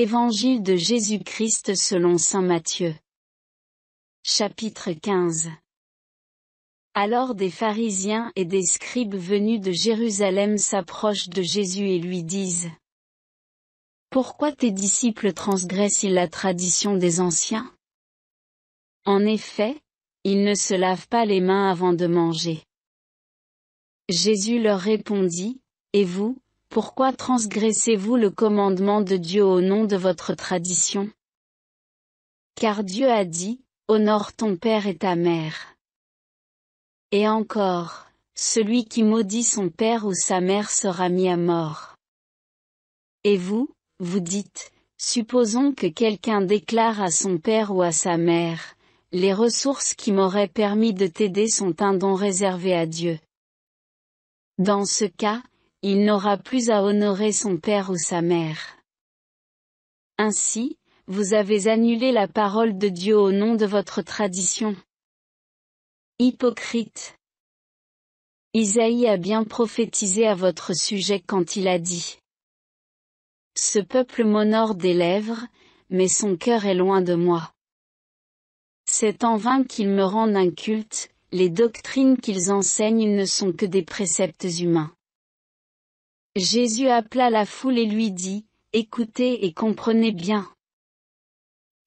Évangile de Jésus-Christ selon Saint Matthieu. Chapitre 15 Alors des pharisiens et des scribes venus de Jérusalem s'approchent de Jésus et lui disent « Pourquoi tes disciples transgressent-ils la tradition des anciens En effet, ils ne se lavent pas les mains avant de manger. » Jésus leur répondit « Et vous, pourquoi transgressez-vous le commandement de Dieu au nom de votre tradition Car Dieu a dit, Honore ton père et ta mère. Et encore, celui qui maudit son père ou sa mère sera mis à mort. Et vous, vous dites, supposons que quelqu'un déclare à son père ou à sa mère, les ressources qui m'auraient permis de t'aider sont un don réservé à Dieu. Dans ce cas, il n'aura plus à honorer son père ou sa mère. Ainsi, vous avez annulé la parole de Dieu au nom de votre tradition. Hypocrite. Isaïe a bien prophétisé à votre sujet quand il a dit « Ce peuple m'honore des lèvres, mais son cœur est loin de moi. C'est en vain qu'ils me rendent un culte, les doctrines qu'ils enseignent ne sont que des préceptes humains. Jésus appela la foule et lui dit, Écoutez et comprenez bien.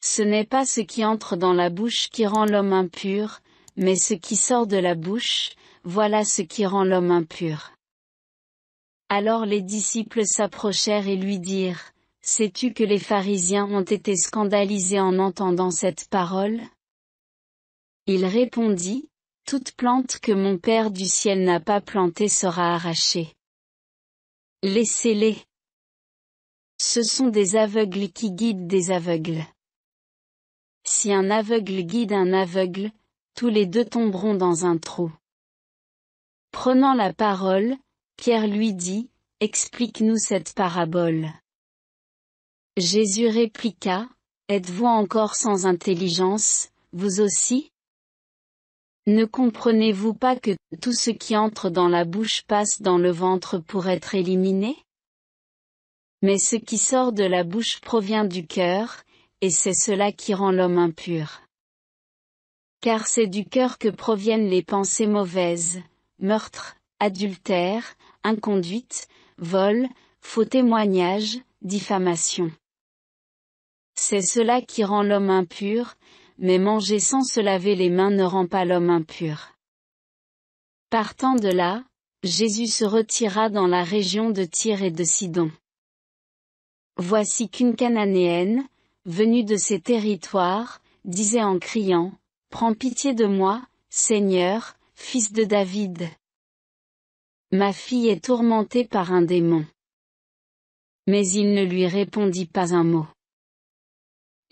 Ce n'est pas ce qui entre dans la bouche qui rend l'homme impur, mais ce qui sort de la bouche, voilà ce qui rend l'homme impur. Alors les disciples s'approchèrent et lui dirent, Sais-tu que les pharisiens ont été scandalisés en entendant cette parole Il répondit, Toute plante que mon Père du ciel n'a pas plantée sera arrachée. Laissez-les. Ce sont des aveugles qui guident des aveugles. Si un aveugle guide un aveugle, tous les deux tomberont dans un trou. Prenant la parole, Pierre lui dit, Explique-nous cette parabole. Jésus répliqua, Êtes-vous encore sans intelligence, vous aussi ne comprenez-vous pas que tout ce qui entre dans la bouche passe dans le ventre pour être éliminé Mais ce qui sort de la bouche provient du cœur, et c'est cela qui rend l'homme impur. Car c'est du cœur que proviennent les pensées mauvaises, meurtres, adultères, inconduites, vol, faux témoignages, diffamation. C'est cela qui rend l'homme impur, mais manger sans se laver les mains ne rend pas l'homme impur. Partant de là, Jésus se retira dans la région de Tyr et de Sidon. Voici qu'une Cananéenne, venue de ces territoires, disait en criant, Prends pitié de moi, Seigneur, fils de David. Ma fille est tourmentée par un démon. Mais il ne lui répondit pas un mot.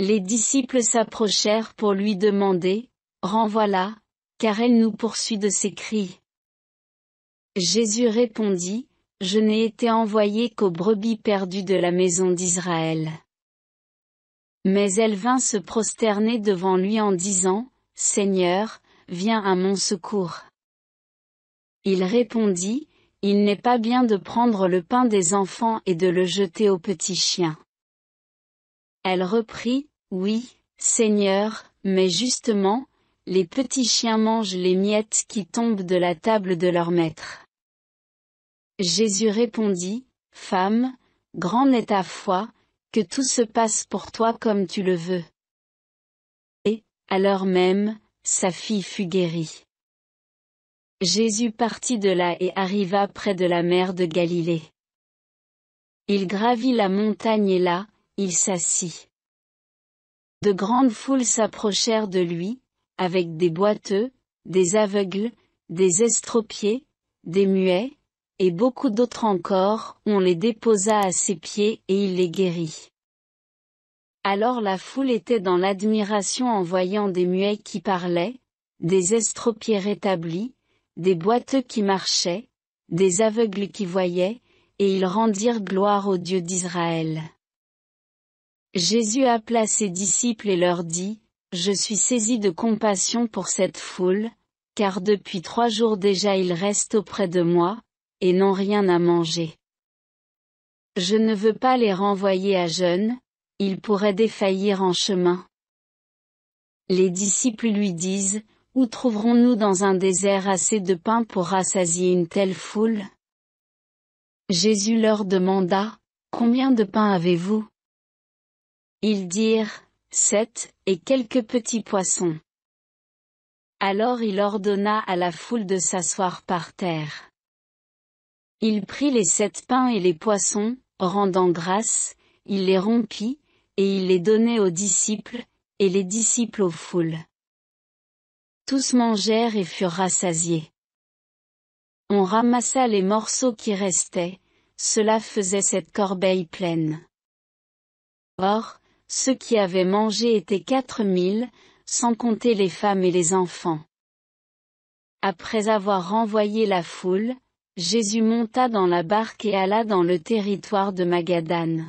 Les disciples s'approchèrent pour lui demander, Renvoie-la, car elle nous poursuit de ses cris. Jésus répondit, Je n'ai été envoyé qu'aux brebis perdues de la maison d'Israël. Mais elle vint se prosterner devant lui en disant, Seigneur, viens à mon secours. Il répondit, Il n'est pas bien de prendre le pain des enfants et de le jeter aux petits chiens. Elle reprit, oui, Seigneur, mais justement, les petits chiens mangent les miettes qui tombent de la table de leur maître. Jésus répondit, Femme, grande est ta foi, que tout se passe pour toi comme tu le veux. Et, à l'heure même, sa fille fut guérie. Jésus partit de là et arriva près de la mer de Galilée. Il gravit la montagne et là, il s'assit. De grandes foules s'approchèrent de lui, avec des boiteux, des aveugles, des estropiés, des muets, et beaucoup d'autres encore, on les déposa à ses pieds et il les guérit. Alors la foule était dans l'admiration en voyant des muets qui parlaient, des estropiés rétablis, des boiteux qui marchaient, des aveugles qui voyaient, et ils rendirent gloire au Dieu d'Israël. Jésus appela ses disciples et leur dit, Je suis saisi de compassion pour cette foule, car depuis trois jours déjà ils restent auprès de moi, et n'ont rien à manger. Je ne veux pas les renvoyer à jeûne, ils pourraient défaillir en chemin. Les disciples lui disent, Où trouverons-nous dans un désert assez de pain pour rassasier une telle foule Jésus leur demanda, Combien de pain avez-vous ils dirent, Sept, et quelques petits poissons. Alors il ordonna à la foule de s'asseoir par terre. Il prit les sept pains et les poissons, rendant grâce, il les rompit, et il les donnait aux disciples, et les disciples aux foules. Tous mangèrent et furent rassasiés. On ramassa les morceaux qui restaient, cela faisait cette corbeille pleine. Or, ceux qui avaient mangé étaient quatre mille, sans compter les femmes et les enfants. Après avoir renvoyé la foule, Jésus monta dans la barque et alla dans le territoire de Magadan.